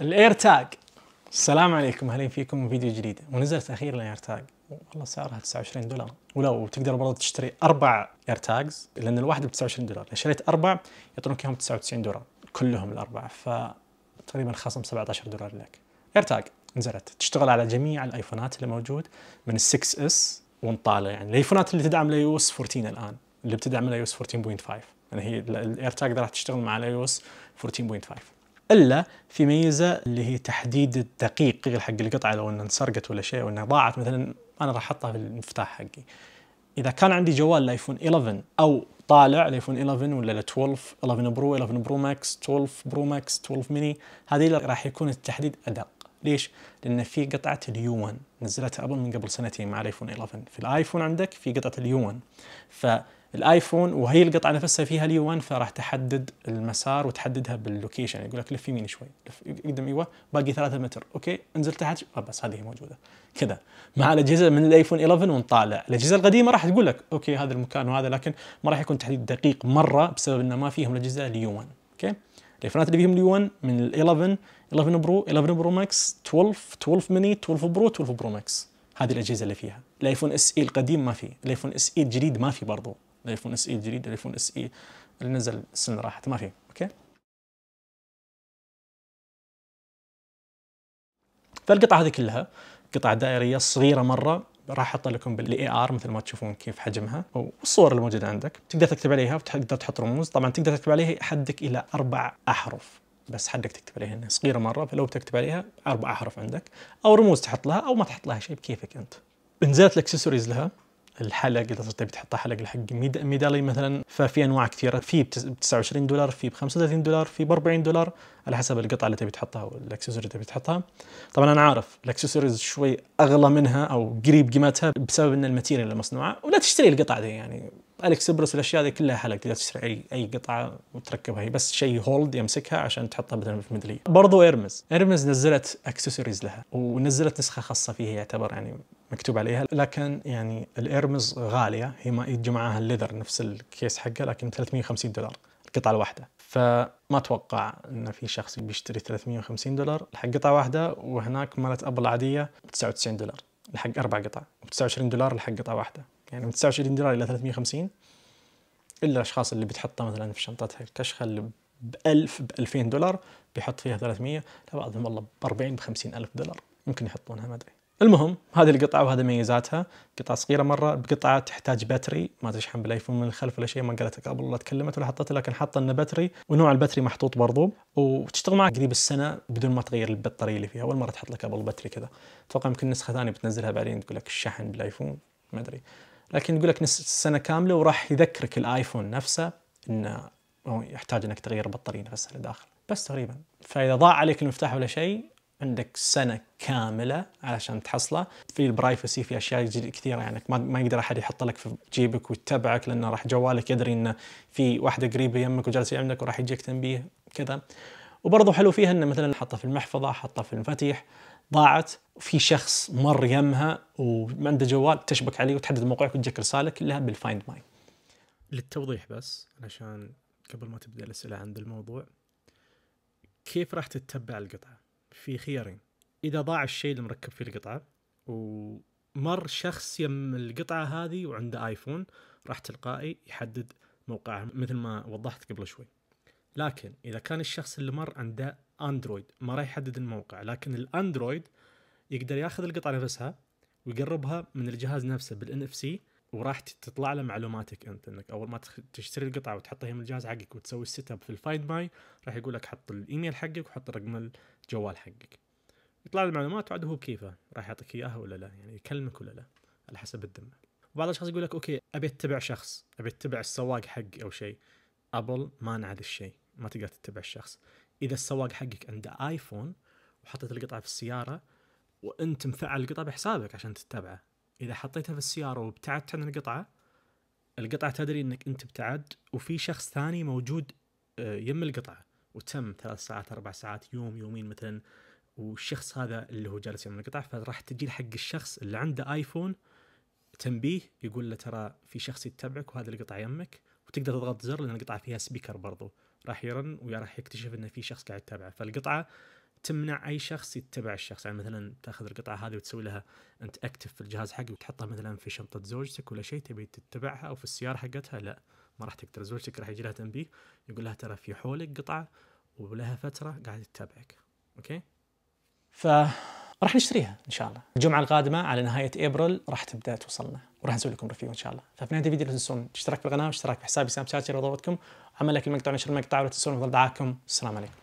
الاير تاج السلام عليكم اهلا فيكم فيديو جديد ونزلت اخيرا الاير تاج والله سعرها 29 دولار ولو تقدر برضه تشتري اربع اير تاجز لان الواحده ب 29 دولار اذا يعني شريت اربع يعطونك اياهم 99 دولار كلهم الاربعه فتقريبا خصم 17 دولار لك اير تاج نزلت تشتغل على جميع الايفونات اللي موجود من ال 6 اس ونطالع يعني الايفونات اللي تدعم الاي او اس 14 الان اللي بتدعم الاي او اس 14.5 يعني هي الاير تاج راح تشتغل مع الاي او اس 14.5 الا في ميزه اللي هي تحديد الدقيق حق القطعه لو انها انسرقت ولا شيء وانها ضاعت مثلا انا راح احطها في المفتاح حقي. اذا كان عندي جوال الايفون 11 او طالع الايفون 11 ولا ال 12 11 برو 11 برو ماكس 12 برو ماكس 12 ميني هذه راح يكون التحديد ادق ليش؟ لان في قطعه اليو 1 نزلتها ابل من قبل سنتين مع الايفون 11 في الايفون عندك في قطعه اليو 1 ف الايفون وهي القطعه نفسها فيها اليو 1 فراح تحدد المسار وتحددها باللوكيشن يقول لك لف يمين شوي لف يقدم ايوه باقي 3 متر اوكي انزل تحت آه، بس هذه موجوده كذا مع الاجهزه من الايفون 11 ونطالع الاجهزه القديمه راح تقول لك اوكي هذا المكان وهذا لكن ما راح يكون تحديد دقيق مره بسبب انه ما فيهم الاجهزه اليو 1 اوكي الايفونات اللي فيهم اليو 1 من ال 11 11 برو 11 برو ماكس 12 12 ميني 12 برو 12 برو ماكس هذه الاجهزه اللي فيها الايفون اس اي القديم ما فيه الايفون اس اي الجديد ما فيه برضو الايفون اس اي الجديد الايفون اس اي اللي نزل السنه اللي راحت ما في اوكي فالقطعه هذه كلها قطع دائريه صغيره مره راح احط لكم بالاي ار مثل ما تشوفون كيف حجمها والصور الموجوده عندك تقدر تكتب عليها وتقدر تحط رموز طبعا تقدر تكتب عليها حدك الى اربع احرف بس حدك تكتب عليها انها صغيره مره فلو بتكتب عليها اربع احرف عندك او رموز تحط لها او ما تحط لها شيء بكيفك انت نزلت الاكسسوارز لها الحلق اذا تبي تحط حلق حق ميدالي مثلا ففي انواع كثيره في ب 29 دولار في ب 35 دولار في ب 40 دولار على حسب القطعه اللي تبي تحطها والاكسسوارز اللي تبي تحطها طبعا انا عارف الاكسسوارز شوي اغلى منها او قريب قيمتها بسبب ان الماتيريال المصنوعه ولا تشتري القطعه دي يعني الاكسبرس والاشياء دي كلها حلق تقدر تشتري اي اي قطعه وتركبها هي بس شيء هولد يمسكها عشان تحطها مثلا في الميداليه برضو ايرمز ايرمز نزلت اكسسوارز لها ونزلت نسخه خاصه فيها يعتبر يعني مكتوب عليها لكن يعني الايرمز غاليه هي ما يجي معاها الليذر نفس الكيس حقه لكن 350 دولار القطعه الواحده فما اتوقع ان في شخص بيشتري 350 دولار حق قطعه واحده وهناك مالت ابل العاديه 99 دولار لحق اربع قطع و29 دولار لحق قطعه واحده يعني من 29 دولار الى 350 الا الاشخاص اللي بتحطها مثلا في شنطتها الكشخه اللي ب 1000 ب 2000 دولار بيحط فيها 300 لا بعضهم والله ب 40 ب 50 الف دولار ممكن يحطونها ما ادري المهم هذه القطعه وهذه ميزاتها قطعه صغيره مره بقطعه تحتاج باتري ما تشحن بالايفون من الخلف ولا شيء ما قالت قبل ولا تكلمت ولا حطيت لكن حاطه انه باتري ونوع الباتري محطوط برضو وتشتغل معك قريب السنه بدون ما تغير البطاريه اللي فيها اول مره تحط لك قبل باتري كذا اتوقع يمكن نسخه ثانيه بتنزلها بعدين تقول لك الشحن بالايفون ما ادري لكن يقول لك نص سنه كامله وراح يذكرك الايفون نفسه انه يحتاج انك تغير البطاريه نفسها لداخل بس تقريبا فاذا ضاع عليك المفتاح ولا شيء عندك سنه كامله علشان تحصله في البرايفسي في اشياء كثيره يعني ما يقدر احد يحط لك في جيبك ويتبعك لانه راح جوالك يدري انه في واحده قريبه يمك وجالسه يمك وراح يجيك تنبيه كذا وبرضه حلو فيها انه مثلا حطها في المحفظه حطها في المفاتيح ضاعت في شخص مر يمها وعنده جوال تشبك عليه وتحدد موقعك وتجيك رساله كلها بالفايند ماي للتوضيح بس علشان قبل ما تبدا الاسئله عند الموضوع كيف راح تتبع القطعه في خيارين اذا ضاع الشيء اللي مركب فيه القطعه ومر شخص يم القطعه هذه وعنده ايفون راح تلقائي يحدد موقعها مثل ما وضحت قبل شوي لكن اذا كان الشخص اللي مر عنده اندرويد ما راح يحدد الموقع لكن الاندرويد يقدر ياخذ القطعه نفسها ويقربها من الجهاز نفسه بالان اف سي وراح تطلع له معلوماتك انت انك اول ما تشتري القطعه وتحطها هي من الجهاز حقك وتسوي السيت اب في الفايند ماي راح يقول لك حط الايميل حقك وحط رقم الجوال حقك يطلع له المعلومات وعاد هو كيفه راح يعطيك اياها ولا لا يعني يكلمك ولا لا على حسب الذمه وبعض الاشخاص يقول لك اوكي ابي اتبع شخص ابي اتبع السواق حقي او شيء ابل مانع هذا الشيء ما تقدر تتبع الشخص اذا السواق حقك عنده ايفون وحطيت القطعه في السياره وانت مفعل القطعه بحسابك عشان تتبعه اذا حطيتها في السياره وابتعدت عن القطعه القطعه تدري انك انت ابتعدت وفي شخص ثاني موجود آه، يم القطعه وتم ثلاث ساعات اربع ساعات يوم يومين مثلا والشخص هذا اللي هو جالس يعمل القطع فراح تجي حق الشخص اللي عنده ايفون تنبيه يقول له ترى في شخص يتبعك وهذا القطعه يمك وتقدر تضغط زر لان القطعه فيها سبيكر برضو راح يرن وراح يكتشف انه في شخص قاعد يتابعه فالقطعه تمنع اي شخص يتبع الشخص يعني مثلا تاخذ القطعه هذه وتسوي لها انت اكتف في الجهاز حقك وتحطها مثلا في شنطه زوجتك ولا شيء تبي تتبعها او في السياره حقتها لا ما راح تقدر زوجتك راح يجي لها تنبيه يقول لها ترى في حولك قطعه ولها فتره قاعده تتابعك اوكي ف راح نشتريها ان شاء الله الجمعه القادمه على نهايه ابريل راح تبدا توصلنا وراح نسوي لكم ريفيو ان شاء الله ففي نهايه الفيديو لا تنسون الاشتراك بالقناه واشتراك في حسابي سناب شات عمل لك المقطع ونشر المقطع ولا تنسون افضل دعاكم السلام عليكم